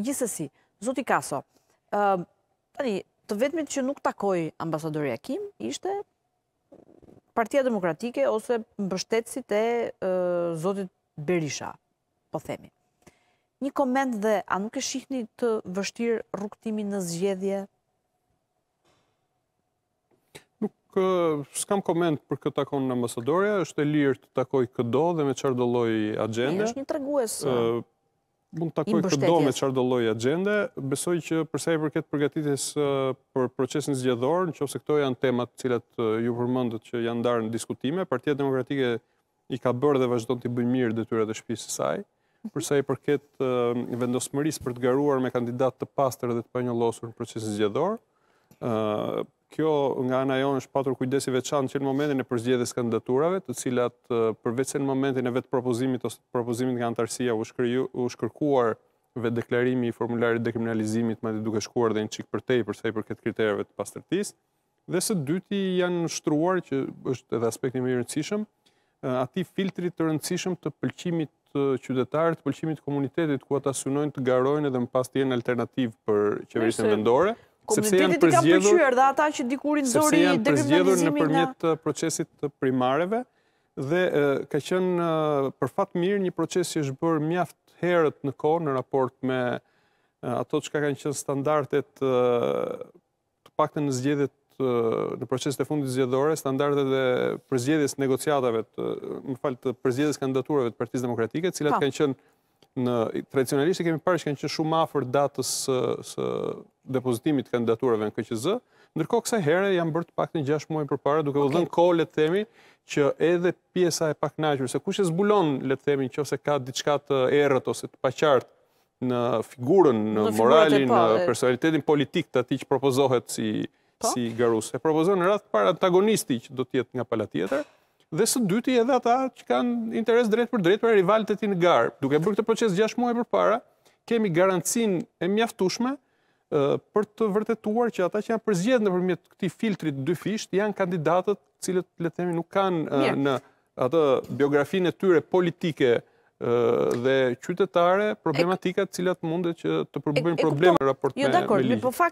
Gjithësësi, Zoti Kaso, të vetëmit që nuk takoj ambasadori Akim, ishte partia demokratike ose mbështetësit e Zotit Berisha, po themi. Një komend dhe, a nuk e shihni të vështirë rukëtimi në zgjedhje? Nuk, s'kam komend për këtë takon në ambasadoria, është e lirë të takoj këdo dhe me qërdoloj agende. E është një treguesë mund të takoj këtë do me qarë do loj besoj që përsa i përket përgatitis për procesin zgjedhorë, në që ose këto janë temat cilat ju përmëndët që janë darë në diskutime, Partia Demokratike i ka bërë dhe vazhdo të i bëjë mirë dhe tyre dhe shpisë saj, përsa i përket vendosëmëris për të garuar me kandidat të pastër dhe të për në procesin zgjedhorë, kjo nga ana jonë është patur kujdesi veçanë që në momentin e përzgjedhjes kandidaturave, të cilat përvecen në momentin e vetë propozimit ose propozimit nga antarësia u, u shkërkuar ve deklarimi i formularit dekriminalizimit, madje duke shkuar dhe një çik për tej përsa i përket kriterëve të pastërtisë. Dhe së dyti janë shtruar që është edhe aspekti më i rëndësishëm, aty filtri të rëndësishëm të pëlqimit të qytetarëve, të pëlqimit të komunitetit ku ata synojnë të garojnë edhe më pas të jenë alternativë për qeverisën vendore. Komitetit i ka përqyër dhe ata që dikurin zori dekriminalizimin nga... Sepse janë përzgjedhur në përmjet uh, procesit primareve dhe uh, ka qenë uh, për fatë mirë një proces që është bërë mjaft herët në kohë në raport me ato që ka kanë qenë standartet të pakte në zgjedhjet në proces të fundit zgjedhore, standartet dhe përzgjedhjes negociatave, më falë të përzgjedhjes kandidaturave të partiz demokratike, cilat po. kanë qenë në tradicionalisht e kemi parë që kanë qenë shumë afër datës së së depozitimit të kandidaturave në KQZ, ndërkohë kësaj herë janë bërë të paktën 6 muaj përpara duke u dhënë kohë le të themi që edhe pjesa e pakënaqur se kush e zbulon le të themi nëse ka diçka të errët ose të paqartë në figurën, në, në moralin, po, në personalitetin politik të atij që propozohet si po? si Garus. E propozon në radh para parë antagonisti që do të jetë nga pala tjetër dhe së dyti edhe ata që kanë interes drejt për drejt për rivalit e ti në garë. Duke bërë këtë proces gjash muaj për para, kemi garancin e mjaftushme për të vërtetuar që ata që janë përzgjedhë në përmjet këti filtrit dy fisht, janë kandidatët cilët, le temi, nuk kanë në atë biografin e tyre politike dhe qytetare problematikat cilat mundet që të përbëjnë probleme raport jo, me ligjë. Jo, dakor, po